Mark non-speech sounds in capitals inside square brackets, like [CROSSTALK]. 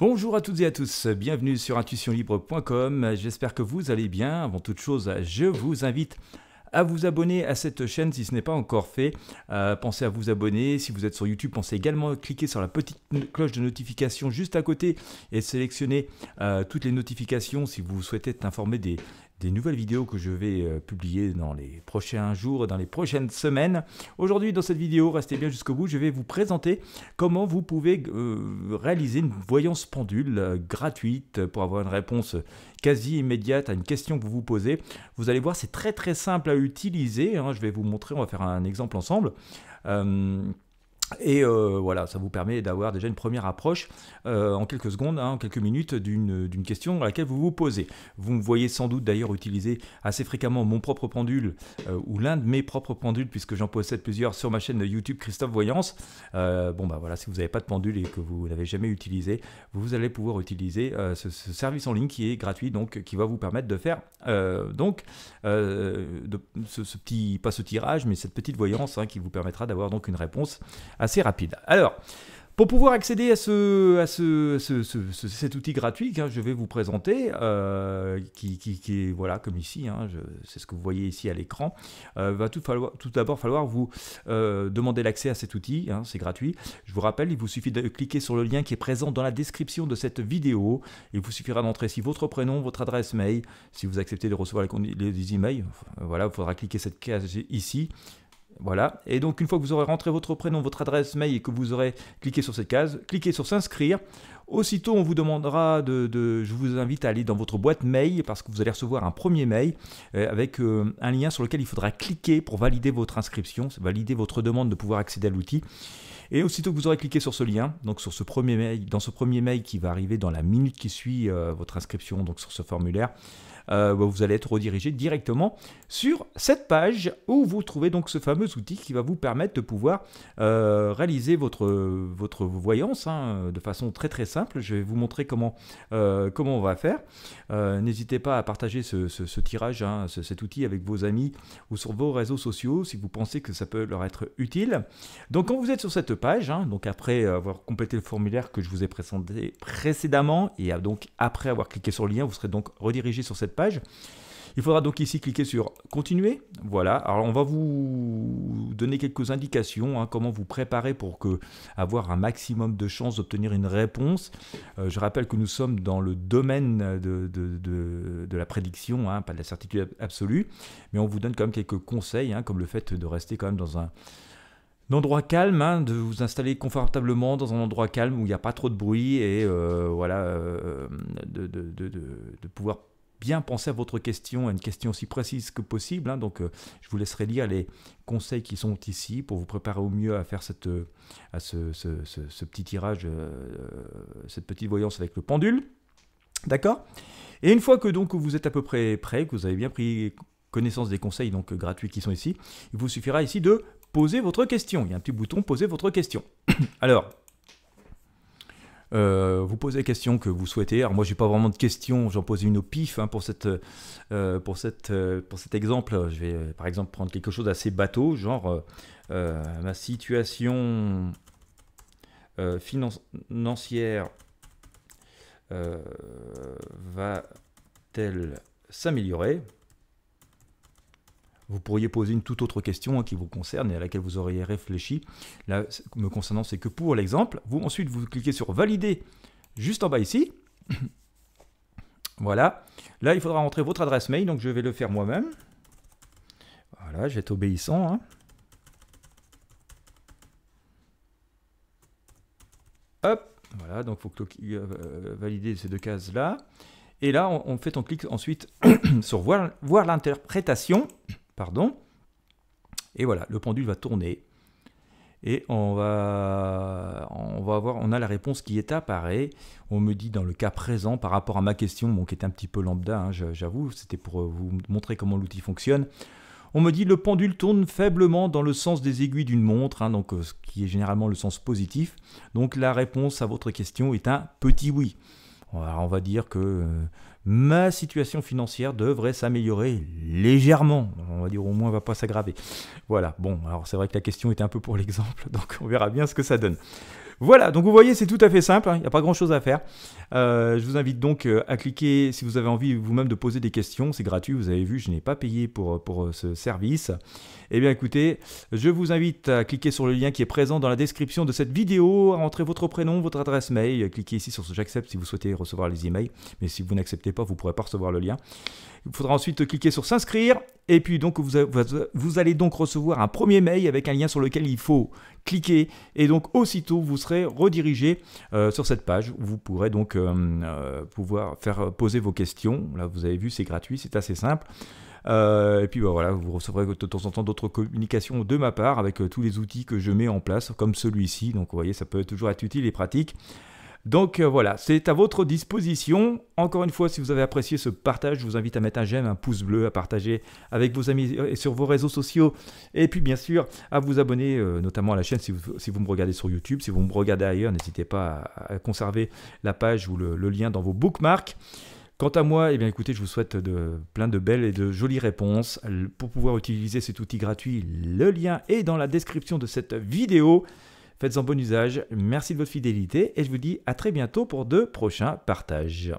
Bonjour à toutes et à tous, bienvenue sur intuitionlibre.com, j'espère que vous allez bien. Avant toute chose, je vous invite à vous abonner à cette chaîne si ce n'est pas encore fait. Euh, pensez à vous abonner. Si vous êtes sur YouTube, pensez également à cliquer sur la petite cloche de notification juste à côté et sélectionner euh, toutes les notifications si vous souhaitez être informé des, des nouvelles vidéos que je vais euh, publier dans les prochains jours, dans les prochaines semaines. Aujourd'hui, dans cette vidéo, restez bien jusqu'au bout, je vais vous présenter comment vous pouvez euh, réaliser une voyance pendule euh, gratuite pour avoir une réponse quasi immédiate à une question que vous vous posez. Vous allez voir, c'est très très simple à utiliser. Hein. Je vais vous montrer, on va faire un exemple ensemble. Et euh, voilà, ça vous permet d'avoir déjà une première approche euh, en quelques secondes, hein, en quelques minutes, d'une question à laquelle vous vous posez. Vous me voyez sans doute d'ailleurs utiliser assez fréquemment mon propre pendule euh, ou l'un de mes propres pendules, puisque j'en possède plusieurs sur ma chaîne YouTube Christophe Voyance. bon, bah voilà, si vous n'avez pas de pendule et que vous n'avez jamais utilisé, vous allez pouvoir utiliser ce, service en ligne qui est gratuit, donc qui va vous permettre de faire donc ce, petit, pas ce tirage, mais cette petite voyance hein, qui vous permettra d'avoir donc une réponse assez rapide. Alors, pour pouvoir accéder à, ce, à cet outil gratuit que je vais vous présenter, euh, qui, qui, est voilà, comme ici, hein, c'est ce que vous voyez ici à l'écran, euh, va tout, falloir, tout d'abord falloir vous euh, demander l'accès à cet outil, hein, c'est gratuit. Je vous rappelle, il vous suffit de cliquer sur le lien qui est présent dans la description de cette vidéo. Il vous suffira d'entrer si votre prénom, votre adresse mail, si vous acceptez de recevoir les, les emails, voilà, il faudra cliquer cette case ici. Voilà. Et donc, une fois que vous aurez rentré votre prénom, votre adresse mail et que vous aurez cliqué sur cette case, cliquez sur s'inscrire. Aussitôt, on vous demandera de, Je vous invite à aller dans votre boîte mail parce que vous allez recevoir un premier mail euh, avec euh, un lien sur lequel il faudra cliquer pour valider votre inscription, valider votre demande de pouvoir accéder à l'outil. Et aussitôt que vous aurez cliqué sur ce lien, donc sur ce premier mail, dans ce premier mail qui va arriver dans la minute qui suit euh, votre inscription, donc sur ce formulaire, euh, bah, vous allez être redirigé directement sur cette page où vous trouvez donc ce fameux outil qui va vous permettre de pouvoir euh, réaliser votre, votre voyance hein, de façon très très simple. Je vais vous montrer comment, euh, comment on va faire. N'hésitez pas à partager ce, tirage, hein, cet outil avec vos amis ou sur vos réseaux sociaux si vous pensez que ça peut leur être utile. Donc quand vous êtes sur cette page, hein, donc après avoir complété le formulaire que je vous ai présenté précédemment et donc après avoir cliqué sur le lien, vous serez donc redirigé sur cette page il faudra donc ici cliquer sur continuer. Voilà, alors on va vous donner quelques indications, hein, comment vous préparer pour que, avoir un maximum de chances d'obtenir une réponse. Euh, je rappelle que nous sommes dans le domaine de, la prédiction, hein, pas de la certitude absolue, mais on vous donne quand même quelques conseils, hein, comme le fait de rester quand même dans un, endroit calme, de vous installer confortablement dans un endroit calme où il n'y a pas trop de bruit et euh, voilà, euh, de, de, de, pouvoir bien penser à votre question, à une question aussi précise que possible. Hein. donc, euh, je vous laisserai lire les conseils qui sont ici pour vous préparer au mieux à faire cette, euh, à ce, petit tirage, euh, cette petite voyance avec le pendule. D'accord Et une fois que donc vous êtes à peu près prêt, que vous avez bien pris connaissance des conseils donc gratuits qui sont ici, il vous suffira ici de poser votre question. Il y a un petit bouton poser votre question. [COUGHS] Alors, euh, vous posez les questions que vous souhaitez. Alors moi, j'ai pas vraiment de questions, j'en pose une au pif hein, pour, cette, euh, pour, euh, pour cet exemple. Je vais par exemple prendre quelque chose d'assez bateau, genre ma situation financière va-t-elle s'améliorer vous pourriez poser une toute autre question hein, qui vous concerne et à laquelle vous auriez réfléchi. Là, me concernant, c'est que pour l'exemple. Vous ensuite, vous cliquez sur valider juste en bas ici. voilà. Là, il faudra rentrer votre adresse mail, donc je vais le faire moi-même. Voilà, je vais être obéissant. Hein. Hop, voilà, donc il faut euh, euh, valider ces deux cases-là. Et là, on, fait on clique ensuite [CLEARS THROAT] sur voir l'interprétation pardon. Et voilà, le pendule va tourner et on va, on va on a la réponse qui est apparaît. On me dit dans le cas présent par rapport à ma question, qui était un petit peu lambda, hein, j'avoue, c'était pour euh, vous montrer comment l'outil fonctionne. On me dit le pendule tourne faiblement dans le sens des aiguilles d'une montre, hein, donc euh, ce qui est généralement le sens positif. Donc la réponse à votre question est un petit oui. on va dire que euh, ma situation financière devrait s'améliorer légèrement. On va dire au moins, va pas s'aggraver. Voilà, bon, alors c'est vrai que la question était un peu pour [LAUGHS] l'exemple, donc on verra bien ce que ça donne. Voilà, donc vous voyez, c'est tout à fait simple, il hein, n'y a pas grand-chose à faire. Euh, je vous invite donc euh, à cliquer si vous avez envie vous-même de poser des questions, c'est gratuit, vous avez vu, je n'ai pas payé pour, euh, pour ce service. Eh bien écoutez, je vous invite à cliquer sur le lien qui est présent dans la description de cette vidéo, à rentrer votre prénom, votre adresse mail, cliquez ici sur ce j'accepte si vous souhaitez recevoir les emails, mais si vous n'acceptez pas, vous ne pourrez pas recevoir le lien. Il faudra ensuite cliquer sur s'inscrire et puis donc vous, allez donc recevoir un premier mail avec un lien sur lequel il faut cliquer. Et donc aussitôt vous serez redirigé euh, sur cette page. Où vous pourrez donc euh, euh, pouvoir faire poser vos questions. Là vous avez vu c'est gratuit, c'est assez simple. et puis bah, voilà, vous recevrez de temps en temps d'autres communications de ma part avec tous les outils que je mets en place, comme celui-ci. Donc vous voyez, ça peut toujours être utile et pratique. Donc euh, voilà, c'est à votre disposition. Encore une fois, si vous avez apprécié ce partage, je vous invite à mettre un j'aime, un pouce bleu, à partager avec vos amis euh, et sur vos réseaux sociaux. Et puis bien sûr, à vous abonner euh, notamment à la chaîne si vous, me regardez sur YouTube. Si vous me regardez ailleurs, n'hésitez pas à, conserver la page ou le, lien dans vos bookmarks. Quant à moi, eh bien, écoutez, je vous souhaite de, plein de belles et de jolies réponses. Pour pouvoir utiliser cet outil gratuit, le lien est dans la description de cette vidéo. Faites-en bon usage. Merci de votre fidélité et je vous dis à très bientôt pour de prochains partages.